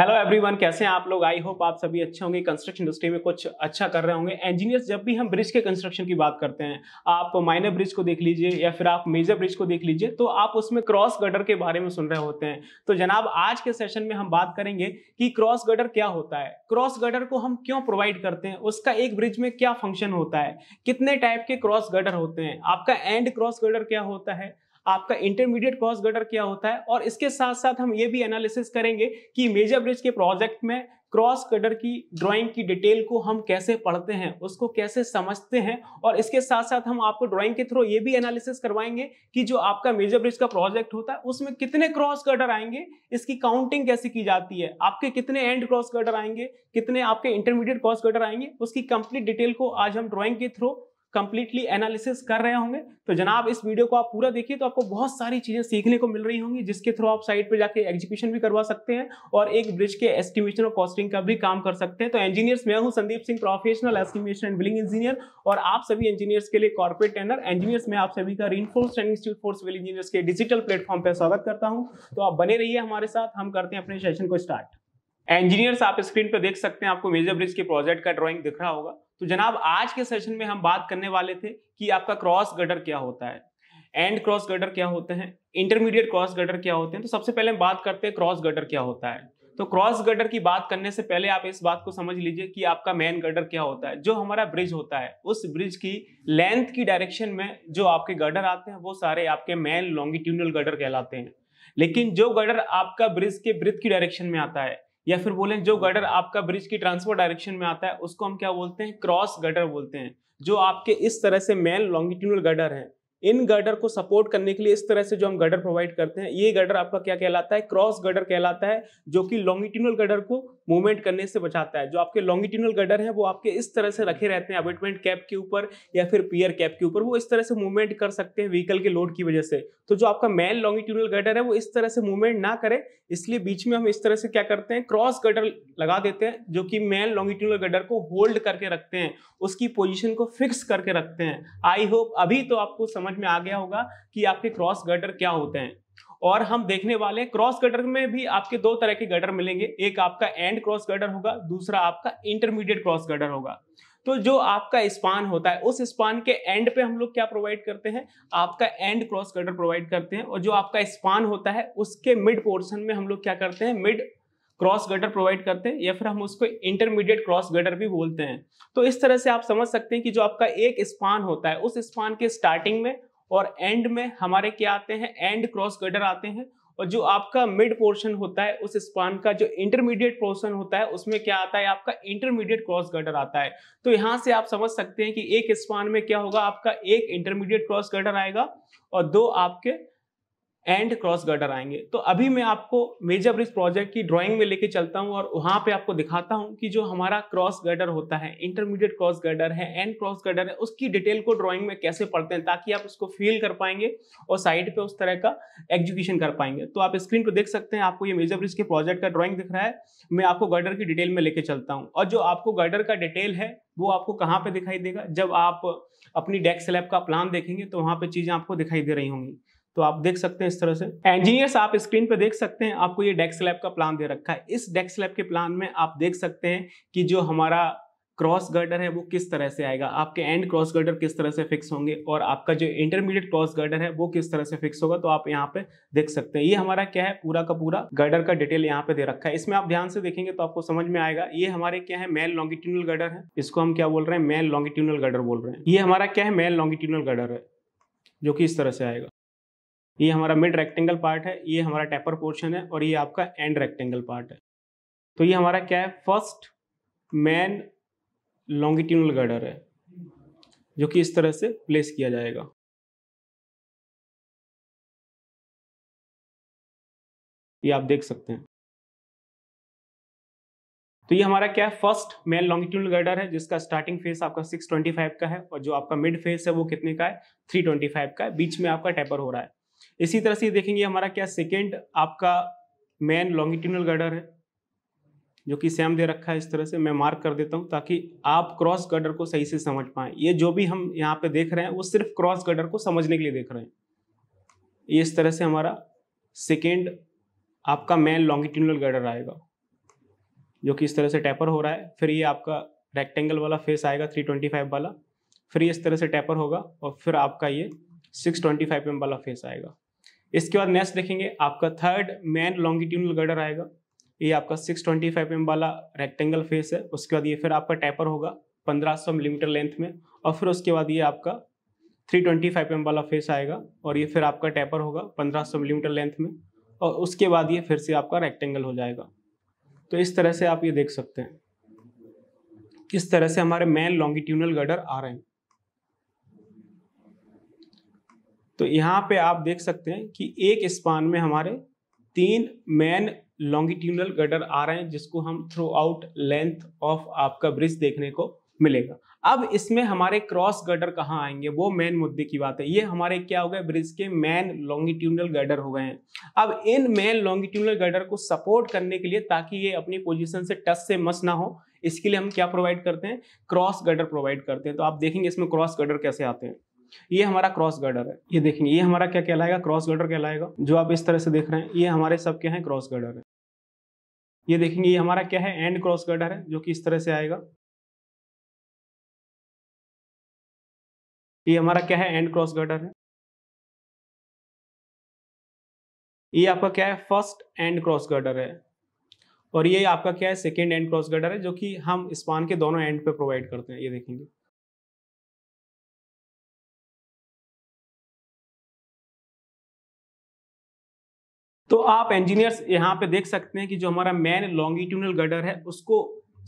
Hello everyone कैसे हैं आप लोग आई होप आप सभी अच्छे होंगे कंस्ट्रक्शन इंडस्ट्री में कुछ अच्छा कर रहे होंगे इंजीनियर्स जब भी हम ब्रिज के कंस्ट्रक्शन की बात करते हैं आप माइनर ब्रिज को देख लीजिए या फिर आप मेजर ब्रिज को देख लीजिए तो आप उसमें क्रॉस गडर के बारे में सुन रहे होते हैं तो जनाब आज के सेशन में हम बात करेंगे कि क्रॉस गडर क्या होता है क्रॉस गडर को हम क्यों प्रोवाइड करते हैं उसका एक ब्रिज में क्या फंक्शन होता है कितने टाइप के क्रॉस गडर होते हैं आपका एंड क्रॉस गडर क्या होता है आपका इंटरमीडिएट क्रॉस गटर क्या होता है और इसके साथ साथ हम ये भी एनालिसिस करेंगे कि मेजर ब्रिज के प्रोजेक्ट में क्रॉस कटर की ड्राइंग की डिटेल को हम कैसे पढ़ते हैं उसको कैसे समझते हैं और इसके साथ साथ हम आपको ड्राइंग के थ्रू ये भी एनालिसिस करवाएंगे कि जो आपका मेजर ब्रिज का प्रोजेक्ट होता है उसमें कितने क्रॉस कटर आएंगे इसकी काउंटिंग कैसे की जाती है आपके कितने एंड क्रॉस कटर आएंगे कितने आपके इंटरमीडिएट क्रॉस कटर आएंगे उसकी कंप्लीट डिटेल को आज हम ड्रॉइंग के थ्रू कंप्लीटली एनालिसिस कर रहे होंगे तो जनाब इस वीडियो को आप पूरा देखिए तो आपको बहुत सारी चीज़ें सीखने को मिल रही होंगी जिसके थ्रू आप साइट पर जाके एग्जीक्यूशन भी करवा सकते हैं और एक ब्रिज के एस्टिमेशन और कॉस्टिंग का भी काम कर सकते हैं तो इंजीनियर्स मैं हूँ Sandeep Singh professional estimation and billing engineer और आप सभी इंजीनियर्स के लिए कॉर्पोरेट टेंडर इंजीनियर्स में आप सभी का reinforce and institute for civil engineers के डिजिटल प्लेटफॉर्म पर स्वागत करता हूँ तो आप बने रहिए हमारे साथ हम करते हैं अपने सेशन को स्टार्ट इंजीनियर्स आप स्क्रीन पर देख सकते हैं आपको मेजर ब्रिज के प्रोजेक्ट का ड्राइंग दिख रहा होगा तो जनाब आज के सेशन में हम बात करने वाले थे कि आपका क्रॉस गडर क्या होता है एंड क्रॉस गडर क्या होते हैं इंटरमीडिएट क्रॉस गडर क्या होते हैं तो सबसे पहले हम बात करते हैं क्रॉस गडर क्या होता है तो क्रॉस गडर की बात करने से पहले आप इस बात को समझ लीजिए कि आपका मेन गडर क्या होता है जो हमारा ब्रिज होता है उस ब्रिज की लेंथ की डायरेक्शन में जो आपके गडर आते हैं वो सारे आपके मेन लॉन्गिट्यूनल गडर कहलाते हैं लेकिन जो गडर आपका ब्रिज के ब्रिथ की डायरेक्शन में आता है या फिर बोले जो गटर आपका ब्रिज की ट्रांसफर डायरेक्शन में आता है उसको हम क्या बोलते हैं क्रॉस गडर बोलते हैं जो आपके इस तरह से मेन लॉन्गिट्यूनल गटर है इन गर्डर को सपोर्ट करने के लिए इस तरह से जो हम गटर प्रोवाइड करते हैं ये गर्डर आपका क्या कहलाता है क्रॉस गर्डर कहलाता है जो कि लॉन्गिट्यूनल गर्डर को मूवमेंट करने से बचाता है जो आपके लॉन्गिट्यूनल गडर है वो आपके इस तरह से रखे रहते हैं अबेटमेंट कैप के ऊपर या फिर पियर कैप के ऊपर वो इस तरह से मूवमेंट कर सकते हैं व्हीकल के लोड की वजह से तो जो आपका मेन लॉन्गिट्यूनल गडर है वो इस तरह से मूवमेंट ना करे इसलिए बीच में हम इस तरह से क्या करते हैं क्रॉस गडर लगा देते हैं जो कि मेन लॉन्गिट्यूनल गडर को होल्ड करके रखते हैं उसकी पोजिशन को फिक्स करके रखते हैं आई होप अभी तो आपको समझ में आ गया होगा कि आपके क्रॉस गडर क्या होते हैं और हम देखने वाले हैं क्रॉस गटर में भी आपके दो तरह के गटर मिलेंगे एक आपका एंड क्रॉस गटर होगा दूसरा आपका इंटरमीडिएट क्रॉस गटर होगा तो जो आपका स्पान होता है उस स्पान के एंड पे हम लोग क्या प्रोवाइड करते हैं आपका एंड क्रॉस गटर प्रोवाइड करते हैं और जो आपका स्पान होता है उसके मिड पोर्सन में हम लोग क्या करते हैं मिड क्रॉस गटर प्रोवाइड करते हैं या फिर हम उसको इंटरमीडिएट क्रॉस गटर भी बोलते हैं तो इस तरह से आप समझ सकते हैं कि जो आपका एक स्पान होता है उस स्पान के स्टार्टिंग में और एंड में हमारे क्या आते हैं एंड क्रॉस गर्डर आते हैं और जो आपका मिड पोर्शन होता है उस स्पान का जो इंटरमीडिएट पोर्शन होता है उसमें क्या आता है आपका इंटरमीडिएट क्रॉस गर्डर आता है तो यहां से आप समझ सकते हैं कि एक स्पान में क्या होगा आपका एक इंटरमीडिएट क्रॉस गर्डर आएगा और दो आपके एंड क्रॉस गर्डर आएंगे तो अभी मैं आपको मेजर ब्रिज प्रोजेक्ट की ड्राइंग में लेके चलता हूँ और वहाँ पे आपको दिखाता हूँ कि जो हमारा क्रॉस गर्डर होता है इंटरमीडिएट क्रॉस गर्डर है एंड क्रॉस गर्डर है उसकी डिटेल को ड्राइंग में कैसे पढ़ते हैं ताकि आप उसको फील कर पाएंगे और साइड पे उस तरह का एग्जीक्यूशन कर पाएंगे तो आप स्क्रीन पर देख सकते हैं आपको ये मेजर ब्रिज के प्रोजेक्ट का ड्रॉइंग दिख रहा है मैं आपको गर्डर की डिटेल में लेके चलता हूँ और जो आपको गर्डर का डिटेल है वो आपको कहाँ पे दिखाई देगा जब आप अपनी डेस्क स्लैब का प्लान देखेंगे तो वहाँ पर चीज़ें आपको दिखाई दे रही होंगी तो आप देख सकते हैं इस तरह से इंजीनियर्स आप स्क्रीन पर देख सकते हैं आपको ये डेस्क लैब का प्लान दे रखा है इस डेस्क लैब के प्लान में आप देख सकते हैं कि जो हमारा क्रॉस गर्डर है वो किस तरह से आएगा आपके एंड क्रॉस गर्डर किस तरह से फिक्स होंगे और आपका जो इंटरमीडिएट क्रॉस गर्डर है वो किस तरह से फिक्स होगा तो आप यहाँ पे देख सकते हैं ये हमारा क्या है पूरा का पूरा गर्डर का डिटेल यहाँ पे दे रखा है इसमें आप ध्यान से देखेंगे तो आपको समझ में आएगा ये हमारे क्या है मेल लॉन्गिट्यूनल गर्डर है इसको हम क्या बोल रहे हैं मेल लॉन्गिट्यूनल गर्डर बोल रहे हैं ये हमारा क्या है मेल लॉन्गिट्यूनल गर्डर है जो कि इस तरह से आएगा ये हमारा मिड रेक्टेंगल पार्ट है ये हमारा टेपर पोर्शन है और ये आपका एंड रेक्टेंगल पार्ट है तो ये हमारा क्या है फर्स्ट मैन लॉन्गिट्यूनल गर्डर है जो कि इस तरह से प्लेस किया जाएगा ये आप देख सकते हैं तो ये हमारा क्या है फर्स्ट मेन लॉन्गिट्यूड गर्डर है जिसका स्टार्टिंग फेस आपका 625 का है और जो आपका मिड फेस है वो कितने का है 325 का है बीच में आपका टेपर हो रहा है इसी तरह से देखेंगे हमारा क्या सेकेंड आपका मेन लॉन्गिट्यूनल गर्डर है जो कि सेम दे रखा है इस तरह से मैं मार्क कर देता हूँ ताकि आप क्रॉस गर्डर को सही से समझ पाएं ये जो भी हम यहाँ पे देख रहे हैं वो सिर्फ क्रॉस गर्डर को समझने के लिए देख रहे हैं ये इस तरह से हमारा सेकेंड आपका मेन लॉन्गिट्यूनल गर्डर आएगा जो कि इस तरह से टैपर हो रहा है फिर ये आपका रेक्टेंगल वाला फेस आएगा 325 वाला फिर ये इस तरह से टैपर होगा और फिर आपका ये 625 एम वाला फेस आएगा इसके बाद नेक्स्ट देखेंगे आपका थर्ड मेन लॉन्गिट्यूनल गर्डर आएगा ये आपका 625 ट्वेंटी mm वाला रेक्टेंगल फेस है उसके बाद ये फिर आपका टैपर होगा 1500 मिलीमीटर लेंथ में और फिर उसके बाद ये आपका 325 ट्वेंटी mm वाला फेस आएगा और ये फिर आपका टैपर होगा 1500 मिलीमीटर लेंथ में और उसके बाद ये फिर से आपका रेक्टेंगल हो जाएगा तो इस तरह से आप ये देख सकते हैं किस तरह से हमारे मेन लॉन्गिट्यूनल गर्डर आ रहे हैं तो यहाँ पे आप देख सकते हैं कि एक स्पान में हमारे तीन मेन लॉन्गिट्यूनल गटर आ रहे हैं जिसको हम थ्रू आउट लेंथ ऑफ आपका ब्रिज देखने को मिलेगा अब इसमें हमारे क्रॉस गटर कहाँ आएंगे वो मेन मुद्दे की बात है ये हमारे क्या हो गए ब्रिज के मेन लॉन्गिट्यूनल गटर हो गए हैं अब इन मेन लॉन्गिट्यूनल गटर को सपोर्ट करने के लिए ताकि ये अपनी पोजीशन से टच से मस ना हो इसके लिए हम क्या प्रोवाइड करते हैं क्रॉस गटर प्रोवाइड करते हैं तो आप देखेंगे इसमें क्रॉस गटर कैसे आते हैं ये हमारा क्रॉस गर्डर है ये देखेंगे ये हमारा क्या कहलाएगा क्रॉस गर्डर कहलाएगा जो आप इस तरह से देख रहे हैं ये हमारे सब क्या है क्रॉस गर्डर है ये देखेंगे ये हमारा क्या है एंड क्रॉस गर्डर है जो कि इस तरह से आएगा ये हमारा क्या है एंड क्रॉस गर्डर है ये आपका क्या है फर्स्ट एंड क्रॉस गर्डर है और ये आपका क्या है सेकेंड एंड क्रॉस गर्डर है जो कि हम स्पान के दोनों एंड पे प्रोवाइड करते हैं ये देखेंगे तो आप इंजीनियर्स यहाँ पे देख सकते हैं कि जो हमारा मेन लॉन्गिट्यूनल गडर है उसको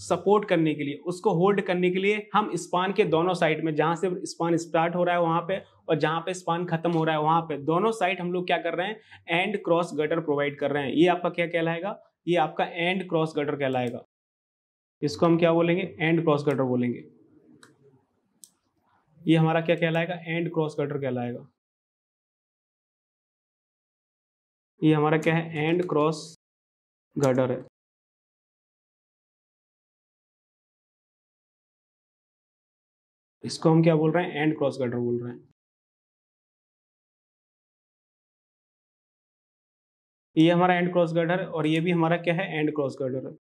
सपोर्ट करने के लिए उसको होल्ड करने के लिए हम स्पान के दोनों साइड में जहाँ से स्पान स्टार्ट हो रहा है वहाँ पे और जहाँ पे स्पान खत्म हो रहा है वहाँ पे दोनों साइड हम लोग क्या कर रहे हैं एंड क्रॉस गटर प्रोवाइड कर रहे हैं ये आपका क्या कहलाएगा ये आपका एंड क्रॉस गटर कहलाएगा इसको हम क्या बोलेंगे एंड क्रॉस गटर बोलेंगे ये हमारा क्या कहलाएगा एंड क्रॉस गटर कहलाएगा ये हमारा क्या है एंड क्रॉस गर्डर है इसको हम क्या बोल रहे हैं एंड क्रॉस गर्डर बोल रहे हैं ये हमारा एंड क्रॉस गर्डर है और ये भी हमारा क्या है एंड क्रॉस गर्डर है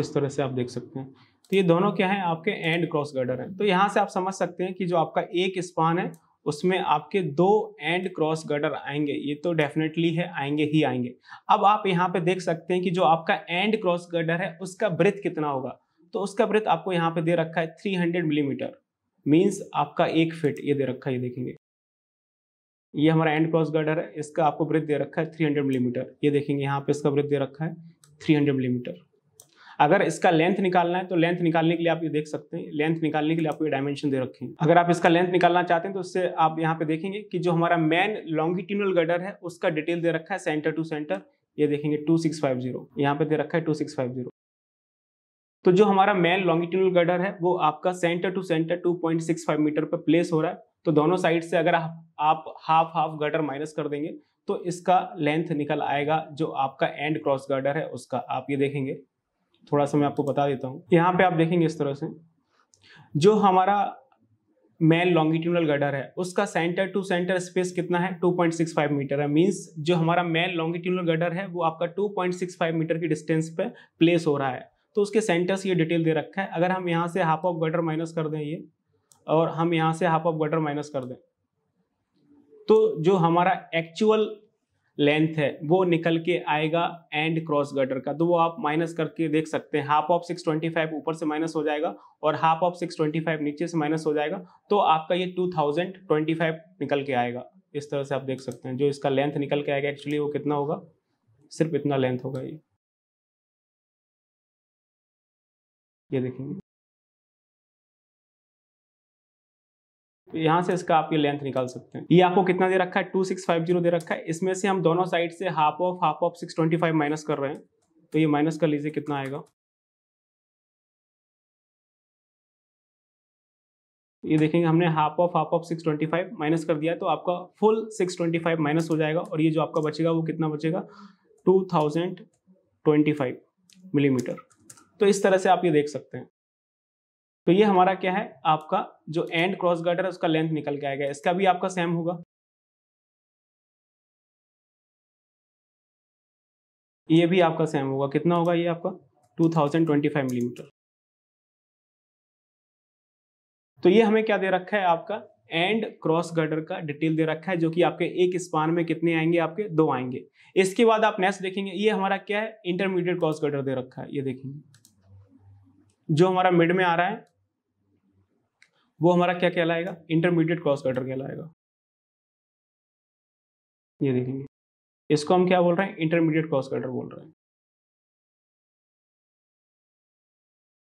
इस तरह से आप देख सकते हैं तो ये दोनों क्या है आपके एंड क्रॉस गर्डर है तो यहाँ से आप समझ सकते हैं कि जो आपका एक स्पान है उसमें आपके दो एंड क्रॉस गटर आएंगे ये तो डेफिनेटली है आएंगे ही आएंगे अब आप यहाँ पे देख सकते हैं कि जो आपका एंड क्रॉस गटर है उसका ब्रेथ कितना होगा तो उसका ब्रेथ आपको यहाँ पे दे रखा है 300 मिलीमीटर मीन्स आपका एक फिट ये दे रखा है ये देखेंगे ये हमारा एंड क्रॉस गर्डर है इसका आपको ब्रेथ दे रखा है हंड्रेड मिलीमीटर ये देखेंगे यहाँ पे इसका ब्रेथ दे रखा है हंड्रेड मिलीमीटर अगर इसका लेंथ निकालना है तो लेंथ निकालने के लिए आप ये देख सकते हैं लेंथ निकालने के लिए आपको ये डायमेंशन दे रखे हैं अगर आप इसका लेंथ निकालना चाहते हैं तो उससे आप यहाँ पे देखेंगे कि जो हमारा मेन लॉन्गिट्यूनल गडर है उसका डिटेल दे रखा है सेंटर टू सेंटर ये देखेंगे टू सिक्स फाइव जीरो यहाँ पे दे रखा है टू सिक्स फाइव जीरो तो जो हमारा मेन लॉन्गिट्यूनल गडर है वो आपका centre to centre two point six five metre पर प्लेस हो रहा है तो दोनों साइड से अगर आप हाफ हाफ गडर माइनस कर देंगे तो इसका लेंथ निकल आएगा जो आपका एंड क्रॉस गर्डर है उसका आप ये देखेंगे थोड़ा सा मैं आपको बता देता हूँ यहाँ पे आप देखेंगे इस तरह से जो हमारा मेन लॉन्गिट्यूडल गडर है उसका सेंटर टू सेंटर स्पेस कितना है 2.65 मीटर है मींस जो हमारा मेन लॉन्गिट्यूडल गडर है वो आपका 2.65 मीटर की डिस्टेंस पे प्लेस हो रहा है तो उसके सेंटर से ये डिटेल दे रखा है अगर हम यहाँ से हाफ ऑफ गटर माइनस कर दें ये और हम यहाँ से हाफ ऑफ गटर माइनस कर दें तो जो हमारा एक्चुअल लेंथ है वो निकल के आएगा एंड क्रॉस गटर का तो वो आप माइनस करके देख सकते हैं हाफ ऑफ 625 ऊपर से माइनस हो जाएगा और हाफ ऑफ 625 नीचे से माइनस हो जाएगा तो आपका ये 2025 निकल के आएगा इस तरह से आप देख सकते हैं जो इसका लेंथ निकल के आएगा एक्चुअली वो कितना होगा सिर्फ इतना लेंथ होगा ये ये देखेंगे तो यहाँ से इसका आप ये लेंथ निकाल सकते हैं ये आपको कितना दे रखा है टू सिक्स फाइव जीरो दे रखा है इसमें से हम दोनों साइड से half of half of six twenty five minus कर रहे हैं तो ये माइनस कर लीजिए कितना आएगा ये देखेंगे हमने half of half of six twenty five minus कर दिया तो आपका full six twenty five minus हो जाएगा और ये जो आपका बचेगा वो कितना बचेगा two thousand twenty five millimetre तो इस तरह से आप ये देख सकते हैं तो ये हमारा क्या है आपका जो एंड क्रॉस गार्डर है उसका लेंथ निकल के आएगा इसका भी आपका सेम होगा ये भी आपका सेम होगा कितना होगा ये आपका 2025 मिलीमीटर तो ये हमें क्या दे रखा है आपका एंड क्रॉस गर्डर का डिटेल दे रखा है जो कि आपके एक स्पान में कितने आएंगे आपके दो आएंगे इसके बाद आप नेक्स्ट देखेंगे ये हमारा क्या है इंटरमीडिएट क्रॉस गर्डर दे रखा है ये देखेंगे जो हमारा मिड में आ रहा है वो हमारा क्या कहलाएगा इंटरमीडिएट क्रॉस कटर कहलाएगा ये देखेंगे इसको हम क्या बोल रहे हैं इंटरमीडिएट क्रॉस कटर बोल रहे हैं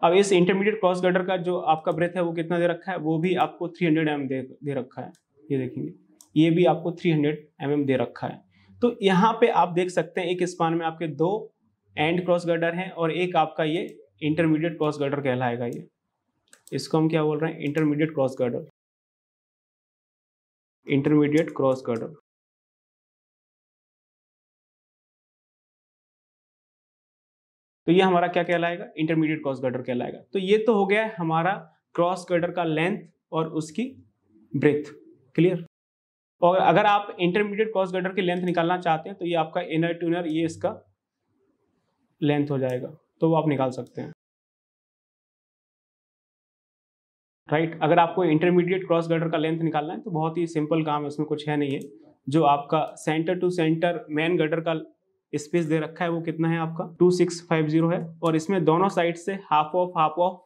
अब इस इंटरमीडिएट क्रॉस कटर का जो आपका ब्रेथ है वो कितना दे रखा है वो भी आपको 300 हंड्रेड mm दे, दे रखा है ये देखेंगे ये भी आपको 300 हंड्रेड mm दे रखा है तो यहाँ पे आप देख सकते हैं एक स्पान में आपके दो एंड क्रॉस गर्डर हैं और एक आपका ये इंटरमीडिएट क्रॉस गर्डर कहलाएगा ये इसको हम क्या बोल रहे हैं intermediate cross girder intermediate cross girder तो ये हमारा क्या कहलाएगा इंटरमीडिएट क्रॉस गर्डर कहलाएगा तो ये तो हो गया है हमारा क्रॉस गर्डर का लेंथ और उसकी ब्रेथ क्लियर और अगर आप इंटरमीडिएट क्रॉस गर्डर की लेंथ निकालना चाहते हैं तो ये आपका इनर ट्यूनर ये इसका लेंथ हो जाएगा तो वो आप निकाल सकते हैं राइट right? अगर आपको इंटरमीडिएट क्रॉस गर्डर का लेंथ निकालना है तो बहुत ही सिंपल काम है उसमें कुछ है नहीं है जो आपका centre to centre main girder का स्पेस दे रखा है वो कितना है आपका टू सिक्स फाइव जीरो है और इसमें दोनों साइड से हाफ ऑफ हाफ ऑफ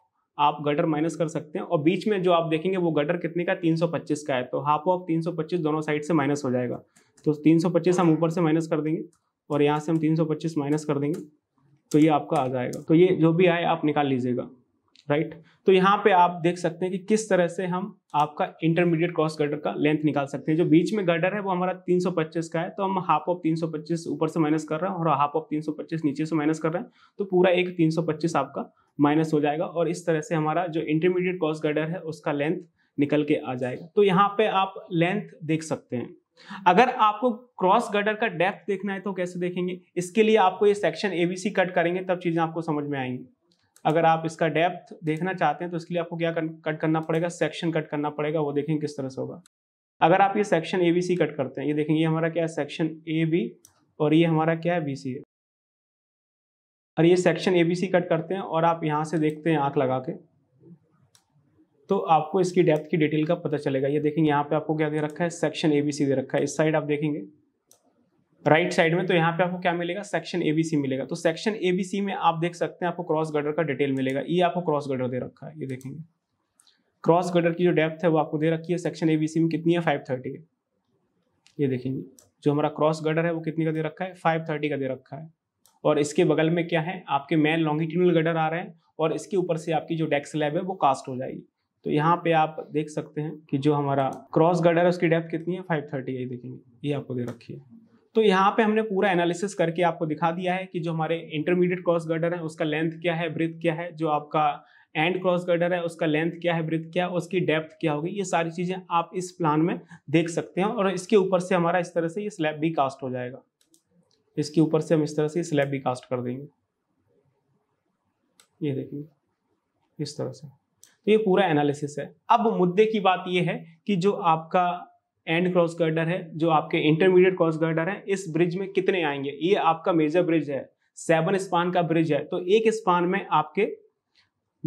आप गटर माइनस कर सकते हैं और बीच में जो आप देखेंगे वो गटर कितने का 325 का है तो हाफ ऑफ 325 दोनों साइड से माइनस हो जाएगा तो 325 हम ऊपर से माइनस कर देंगे और यहाँ से हम 325 माइनस कर देंगे तो ये आपका आ जाएगा तो ये जो भी आए आप निकाल लीजिएगा राइट तो यहाँ पे आप देख सकते हैं कि किस तरह से हम आपका इंटरमीडिएट क्रॉस गर्डर का लेंथ निकाल सकते हैं जो बीच में गर्डर है वो हमारा 325 का है तो हम हाफ ऑफ 325 ऊपर से माइनस कर रहे हैं और हाफ ऑफ 325 नीचे से माइनस कर रहे हैं तो पूरा एक 325 आपका माइनस हो जाएगा और इस तरह से हमारा जो इंटरमीडिएट क्रॉस गर्डर है उसका लेंथ निकल के आ जाएगा तो यहाँ पे आप लेंथ देख सकते हैं अगर आपको क्रॉस गर्डर का डेप्थ देखना है तो कैसे देखेंगे इसके लिए आपको ये सेक्शन एबीसी कट करेंगे तब चीजें आपको समझ में आएंगी अगर आप इसका डेप्थ देखना चाहते हैं तो इसके लिए आपको क्या कट करना पड़ेगा सेक्शन कट करना पड़ेगा वो देखेंगे किस तरह से होगा अगर आप ये section A B C cut करते हैं ये देखेंगे ये हमारा क्या है सेक्शन ए बी और ये हमारा क्या है बी सी है और ये section A B C cut करते हैं और आप यहाँ से देखते हैं आँख लगा के तो आपको इसकी डेप्थ की डिटेल का पता चलेगा ये देखेंगे यहाँ पे आपको क्या दे रखा है सेक्शन ए बी सी दे रखा है इस साइड आप देखेंगे राइट right साइड में तो यहाँ पे आपको क्या मिलेगा सेक्शन एबीसी मिलेगा तो सेक्शन एबीसी में आप देख सकते हैं आपको क्रॉस गर्डर का डिटेल मिलेगा ये आपको क्रॉस गर्डर दे रखा है ये देखेंगे क्रॉस गर्डर की जो डेप्थ है वो आपको दे रखी है सेक्शन एबीसी में कितनी है फाइव थर्टी है ये देखेंगे जो हमारा क्रॉस गर्डर है वो कितनी का दे रखा है फाइव थर्टी का दे रखा है और इसके बगल में क्या है आपके मेन लॉन्गिट्यूनल गर्डर आ रहे हैं और इसके ऊपर से आपकी जो डेक्स लैब है वो कास्ट हो जाएगी तो यहाँ पे आप देख सकते हैं कि जो हमारा क्रॉस गर्डर है उसकी डेप्थ कितनी है फाइव थर्टी है ये देखेंगे ये आपको दे रखी है तो यहाँ पे हमने पूरा एनालिसिस करके आपको दिखा दिया है कि जो हमारे इंटरमीडिएट क्रॉस गर्डर है उसका लेंथ क्या है ब्रिथ क्या है जो आपका एंड क्रॉस गर्डर है उसका लेंथ क्या है ब्रिथ क्या है उसकी डेप्थ क्या होगी ये सारी चीज़ें आप इस प्लान में देख सकते हैं और इसके ऊपर से हमारा इस तरह से ये स्लैब भी कास्ट हो जाएगा इसके ऊपर से हम इस तरह से स्लैब भी कास्ट कर देंगे ये देखेंगे इस तरह से तो ये पूरा एनालिसिस है अब मुद्दे की बात ये है कि जो आपका एंड क्रॉस गर्डर है जो आपके इंटरमीडिएट क्रॉस गर्डर है इस ब्रिज में कितने आएंगे ये आपका मेजर ब्रिज है सेवन स्पान का ब्रिज है तो एक स्पान में आपके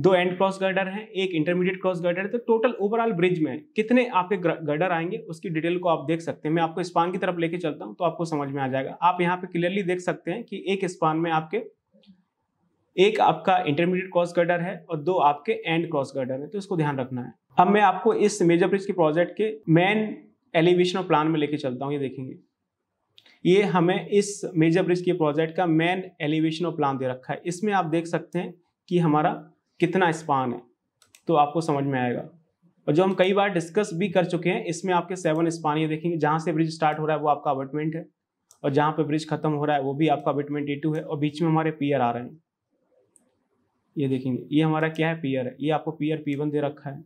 दो एंड क्रॉस गर्डर हैं एक इंटरमीडिएट क्रॉस गर्डर है तो टोटल ओवरऑल ब्रिज में कितने आपके गर्डर आएंगे उसकी डिटेल को आप देख सकते हैं मैं आपको स्पान की तरफ लेके चलता हूं तो आपको समझ में आ जाएगा आप यहां पे क्लियरली देख सकते हैं कि एक स्पान में आपके एक आपका इंटरमीडिएट क्रॉस गर्डर है और दो आपके एंड क्रॉस गर्डर है तो इसको ध्यान रखना है अब मैं आपको इस मेजर ब्रिज के प्रोजेक्ट के मेन एलिवेशन और प्लान में लेके चलता हूँ ये देखेंगे ये हमें इस मेजर ब्रिज के प्रोजेक्ट का मेन एलिवेशन और प्लान दे रखा है इसमें आप देख सकते हैं कि हमारा कितना स्पान है तो आपको समझ में आएगा और जो हम कई बार डिस्कस भी कर चुके हैं इसमें आपके सेवन स्पान ये देखेंगे जहाँ से ब्रिज स्टार्ट हो रहा है वो आपका अबटमेंट है और जहाँ पे ब्रिज खत्म हो रहा है वो भी आपका अबटमेंट ए है और बीच में हमारे पियर आ रहे हैं ये देखेंगे ये हमारा क्या है पियर है ये आपको पियर पी दे रखा है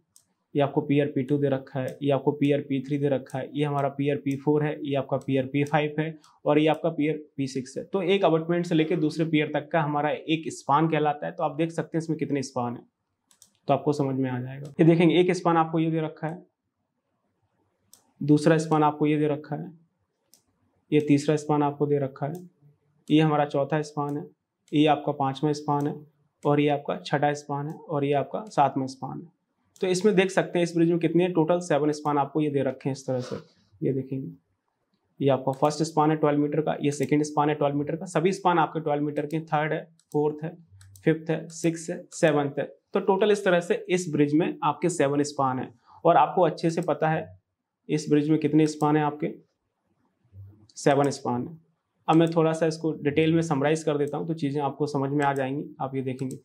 ये आपको पी आर पी टू दे रखा है ये आपको पी आर पी थ्री दे रखा है ये हमारा पी आर पी फोर है ये आपका पी आर पी फाइव है और ये आपका पी आर पी सिक्स है तो एक अपार्टमेंट से लेकर दूसरे पीयर तक का हमारा एक स्पान कहलाता है तो आप देख सकते हैं इसमें कितने स्पान है तो आपको समझ में आ जाएगा ये देखेंगे एक स्पान आपको ये दे रखा है दूसरा स्पान आपको ये दे रखा है ये तीसरा स्पान आपको दे रखा है ये हमारा चौथा स्पान है ये आपका पाँचवा स्पान है और ये आपका छठा स्पान है और ये आपका सातवा स्पान है तो इसमें देख सकते हैं इस ब्रिज में कितने टोटल सेवन स्पान आपको ये दे रखे हैं इस तरह से ये देखेंगे ये आपका फर्स्ट स्पान है ट्वेल्व मीटर का ये सेकेंड स्पान है ट्वेल्व मीटर का सभी स्पान आपके ट्वेल्व मीटर के थर्ड है फोर्थ है फिफ्थ है सिक्स है सेवन्थ है तो टोटल इस तरह से इस ब्रिज में आपके सेवन स्पान है और आपको अच्छे से पता है इस ब्रिज में कितने स्पान है आपके सेवन स्पान है अब मैं थोड़ा सा इसको डिटेल में समराइज कर देता हूँ तो चीज़ें आपको समझ में आ जाएंगी आप ये देखेंगे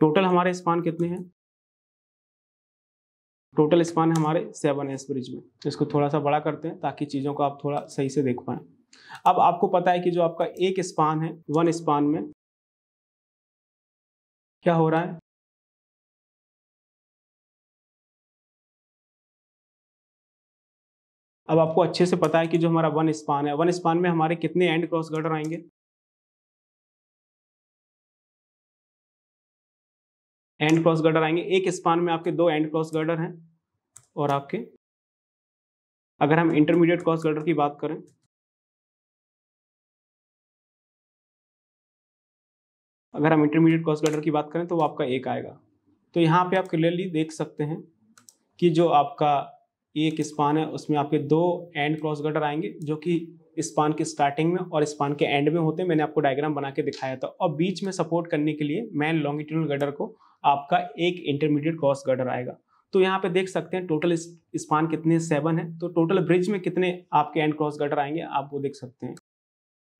टोटल हमारे स्पान कितने हैं टोटल स्पान है हमारे सेवन एस ब्रिज में इसको थोड़ा सा बड़ा करते हैं ताकि चीज़ों को आप थोड़ा सही से देख पाएं अब आपको पता है कि जो आपका एक स्पान है वन स्पान में क्या हो रहा है अब आपको अच्छे से पता है कि जो हमारा वन स्पान है वन स्पान में हमारे कितने एंड क्रॉस गर्डर आएंगे एंड क्रॉस गर्डर आएंगे एक स्पान में आपके दो एंड क्रॉस गर्डर हैं और आपके अगर हम इंटरमीडिएट क्रॉस गर्डर की बात करें अगर हम इंटरमीडिएट क्रॉस गर्डर की बात करें तो वो आपका एक आएगा तो यहाँ पे आप क्लियरली देख सकते हैं कि जो आपका एक स्पान है उसमें आपके दो एंड क्रॉस गर्डर आएंगे जो कि स्पान की स्टार्टिंग में और स्पान के एंड में होते हैं मैंने आपको डायग्राम बना के दिखाया था और बीच में सपोर्ट करने के लिए मैन लॉन्गिट्यूडल गर्डर को आपका एक इंटरमीडिएट क्रॉस गर्डर आएगा तो यहाँ पे देख सकते हैं टोटल स्पान कितने सेवन है तो टोटल ब्रिज में कितने आपके एंड क्रॉस गर्डर आएंगे आप वो देख सकते हैं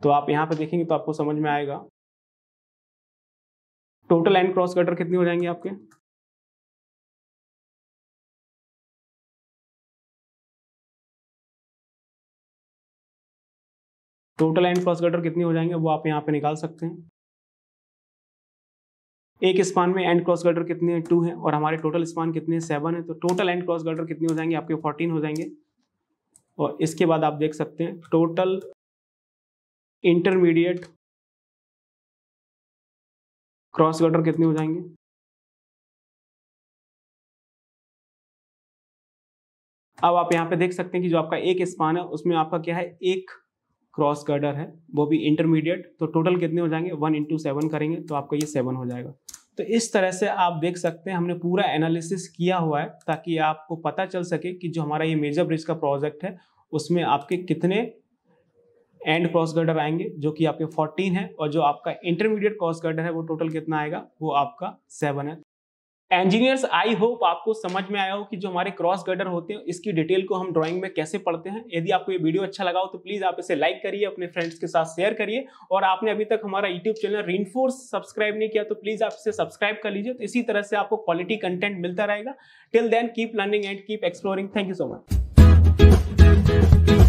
तो आप यहाँ पे देखेंगे तो आपको समझ में आएगा टोटल एंड क्रॉस गर्डर कितने हो जाएंगे आपके टोटल एंड क्रॉस गर्डर कितनी हो जाएंगे वो आप यहाँ पे निकाल सकते हैं एक स्पान में एंड क्रॉस गर्डर कितने हैं टू हैं और हमारे टोटल स्पान कितने हैं सेवन है तो टोटल एंड क्रॉस गर्डर कितने हो जाएंगे आपके फोर्टीन हो जाएंगे और इसके बाद आप देख सकते हैं टोटल इंटरमीडिएट क्रॉस गर्डर कितने हो जाएंगे अब आप यहाँ पे देख सकते हैं कि जो आपका एक स्पान है उसमें आपका क्या है एक क्रॉस गर्डर है वो भी इंटरमीडिएट तो टोटल कितने हो जाएंगे वन इंटू सेवन करेंगे तो आपका ये सेवन हो जाएगा तो इस तरह से आप देख सकते हैं हमने पूरा एनालिसिस किया हुआ है ताकि आपको पता चल सके कि जो हमारा ये मेजर ब्रिज का प्रोजेक्ट है उसमें आपके कितने एंड क्रॉस गर्डर आएंगे जो कि आपके 14 है और जो आपका इंटरमीडिएट क्रॉस गर्डर है वो टोटल कितना आएगा वो आपका 7 है इंजीनियर्स आई होप आपको समझ में आया हो कि जो हमारे क्रॉस गर्डर होते हैं इसकी डिटेल को हम ड्राइंग में कैसे पढ़ते हैं यदि आपको ये वीडियो अच्छा लगा हो तो प्लीज़ आप इसे लाइक करिए अपने फ्रेंड्स के साथ शेयर करिए और आपने अभी तक हमारा यूट्यूब चैनल रिनफोर्स सब्सक्राइब नहीं किया तो प्लीज़ आप इसे सब्सक्राइब कर लीजिए तो इसी तरह से आपको क्वालिटी कंटेंट मिलता रहेगा till then keep learning and keep exploring thank you so much